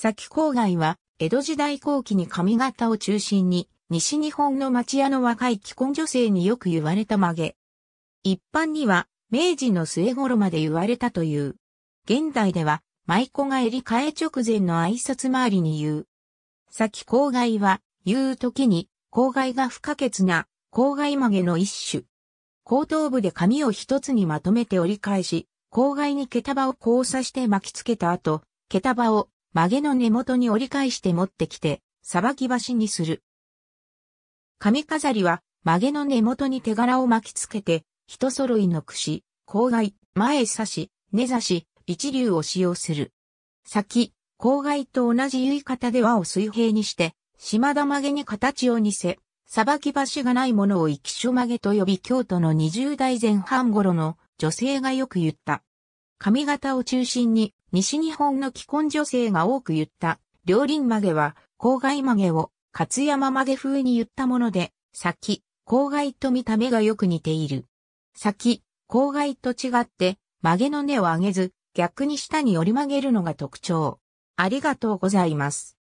先郊外は、江戸時代後期に髪型を中心に、西日本の町屋の若い既婚女性によく言われた曲げ。一般には、明治の末頃まで言われたという。現代では、舞妓が襟替え直前の挨拶回りに言う。先郊外は、言う時に、郊外が不可欠な、郊外曲げの一種。後頭部で髪を一つにまとめて折り返し、郊外に毛束を交差して巻きつけた後、毛束を曲げの根元に折り返して持ってきて、さばき橋にする。髪飾りは、曲げの根元に手柄を巻きつけて、人揃いの櫛、郊外、前差し、根差し、一流を使用する。先、郊外と同じ結い方で輪を水平にして、島田曲げに形を似せ、さばき橋がないものを生き書曲げと呼び京都の20代前半頃の女性がよく言った。髪型を中心に西日本の既婚女性が多く言った、両輪曲げは、郊外曲げを、勝山曲げ風に言ったもので、先、郊外と見た目がよく似ている。先、郊外と違って、曲げの根を上げず、逆に下に折り曲げるのが特徴。ありがとうございます。